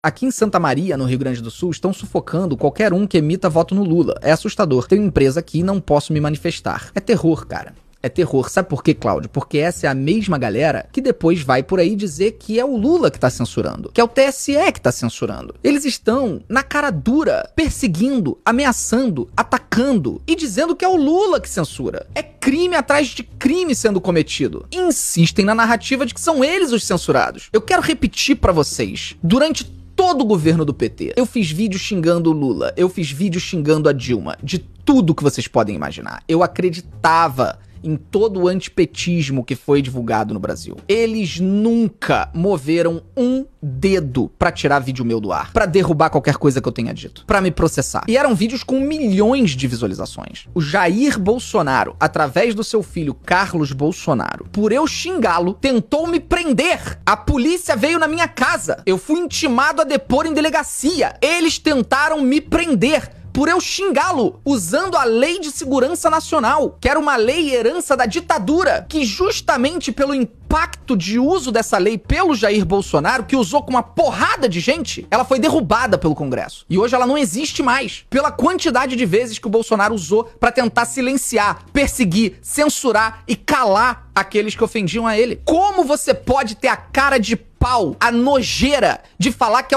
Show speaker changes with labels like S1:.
S1: Aqui em Santa Maria, no Rio Grande do Sul, estão sufocando qualquer um que emita voto no Lula. É assustador. Tenho empresa aqui e não posso me manifestar. É terror, cara. É terror. Sabe por quê, Cláudio? Porque essa é a mesma galera que depois vai por aí dizer que é o Lula que tá censurando, que é o TSE que tá censurando. Eles estão na cara dura, perseguindo, ameaçando, atacando e dizendo que é o Lula que censura. É crime atrás de crime sendo cometido. E insistem na narrativa de que são eles os censurados. Eu quero repetir para vocês. Durante todo o governo do PT. Eu fiz vídeo xingando o Lula, eu fiz vídeo xingando a Dilma, de tudo que vocês podem imaginar. Eu acreditava em todo o antipetismo que foi divulgado no Brasil. Eles nunca moveram um dedo para tirar vídeo meu do ar, para derrubar qualquer coisa que eu tenha dito, para me processar. E eram vídeos com milhões de visualizações. O Jair Bolsonaro, através do seu filho Carlos Bolsonaro, por eu xingá-lo, tentou me prender. A polícia veio na minha casa. Eu fui intimado a depor em delegacia. Eles tentaram me prender por eu xingá-lo usando a Lei de Segurança Nacional, que era uma lei herança da ditadura, que justamente pelo impacto de uso dessa lei pelo Jair Bolsonaro, que usou com uma porrada de gente, ela foi derrubada pelo Congresso. E hoje ela não existe mais, pela quantidade de vezes que o Bolsonaro usou para tentar silenciar, perseguir, censurar e calar aqueles que ofendiam a ele. Como você pode ter a cara de pau, a nojeira de falar que é